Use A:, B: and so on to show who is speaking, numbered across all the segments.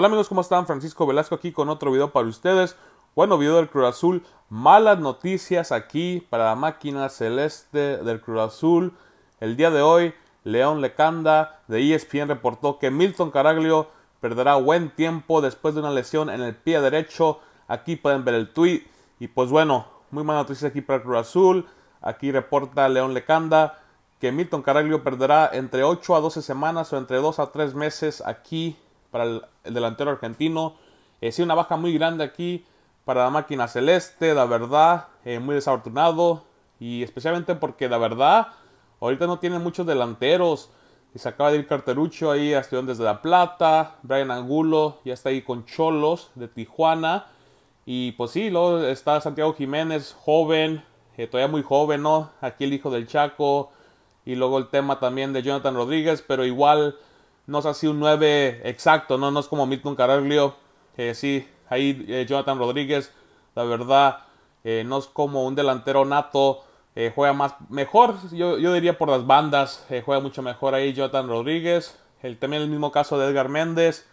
A: Hola amigos, ¿cómo están? Francisco Velasco aquí con otro video para ustedes. Bueno, video del Cruz Azul. Malas noticias aquí para la máquina celeste del Cruz Azul. El día de hoy, León Lecanda de ESPN reportó que Milton Caraglio perderá buen tiempo después de una lesión en el pie derecho. Aquí pueden ver el tweet. Y pues bueno, muy malas noticias aquí para el Cruz Azul. Aquí reporta León Lecanda que Milton Caraglio perderá entre 8 a 12 semanas o entre 2 a 3 meses aquí para el, delantero argentino. Eh, sí, una baja muy grande aquí para la máquina celeste, la verdad, eh, muy desafortunado. Y especialmente porque la verdad, ahorita no tiene muchos delanteros. Y se acaba de ir Carterucho ahí a desde desde La Plata. Brian Angulo ya está ahí con Cholos de Tijuana. Y pues sí, luego está Santiago Jiménez, joven, eh, todavía muy joven, ¿no? Aquí el hijo del Chaco. Y luego el tema también de Jonathan Rodríguez, pero igual no es así un 9 exacto, no, no es como Milton Caraglio, sí, ahí eh, Jonathan Rodríguez, la verdad, eh, no es como un delantero nato, eh, juega más, mejor, yo, diría por las bandas, juega mucho mejor ahí Jonathan Rodríguez, el, también el mismo caso de Edgar Méndez,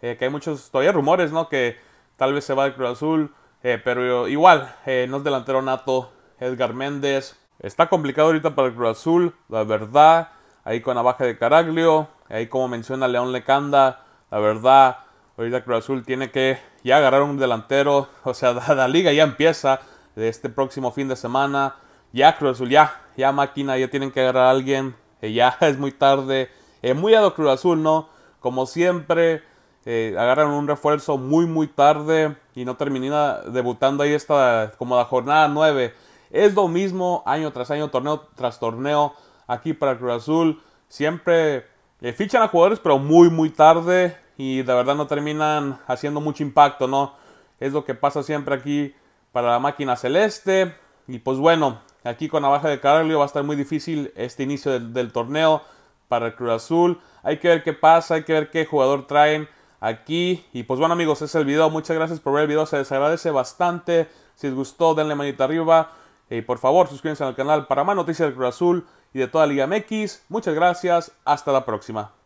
A: que hay muchos, todavía rumores, ¿no? Que tal vez se va al Cruz Azul, pero igual, no es delantero nato, Edgar Méndez, está complicado ahorita para el Cruz Azul, la verdad, ahí con la baja de Caraglio, Ahí como menciona León Lecanda, la verdad, ahorita Cruz Azul tiene que ya agarrar un delantero. O sea, la, la liga ya empieza de este próximo fin de semana. Ya Cruz Azul, ya, ya máquina, ya tienen que agarrar a alguien. ya es muy tarde. es eh, muy a Cruz Azul, ¿no? Como siempre, agarraron eh, agarran un refuerzo muy, muy tarde y no termina debutando ahí esta, como la jornada 9. Es lo mismo año tras año, torneo tras torneo, aquí para Cruz Azul. Siempre le eh, fichan a jugadores, pero muy, muy tarde. Y de verdad no terminan haciendo mucho impacto, ¿no? Es lo que pasa siempre aquí para la máquina celeste. Y pues bueno, aquí con la baja de Caraglio va a estar muy difícil este inicio del, torneo para el Cruz Azul. Hay que ver qué pasa, hay que ver qué jugador traen aquí. Y pues bueno amigos, es el video. Muchas gracias por ver el video. Se les agradece bastante. Si les gustó, denle manita arriba. Eh, por favor, suscríbanse al canal para más noticias del Cruz Azul y de toda la Liga MX. Muchas gracias, hasta la próxima.